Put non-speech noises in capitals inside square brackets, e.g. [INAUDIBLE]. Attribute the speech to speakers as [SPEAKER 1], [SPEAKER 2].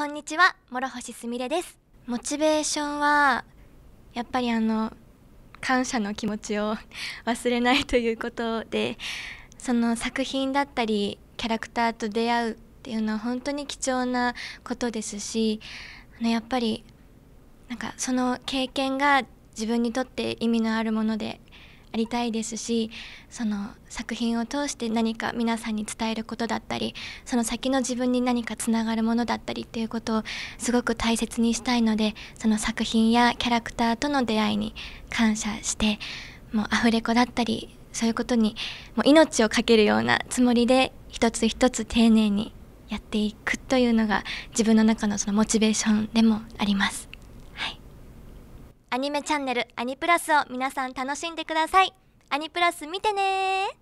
[SPEAKER 1] こんにちは諸星すみれですモチベーションはやっぱりあの感謝の気持ちを [LAUGHS] 忘れないということでその作品だったりキャラクターと出会うっていうのは本当に貴重なことですしあのやっぱりなんかその経験が自分にとって意味のあるものでありたいですしその作品を通して何か皆さんに伝えることだったりその先の自分に何かつながるものだったりっていうことをすごく大切にしたいのでその作品やキャラクターとの出会いに感謝してもうアフレコだったりそういうことにもう命を懸けるようなつもりで一つ一つ丁寧にやっていくというのが自分の中のそのモチベーションでもあります。アニメチャンネルアニプラスを皆さん楽しんでくださいアニプラス見てね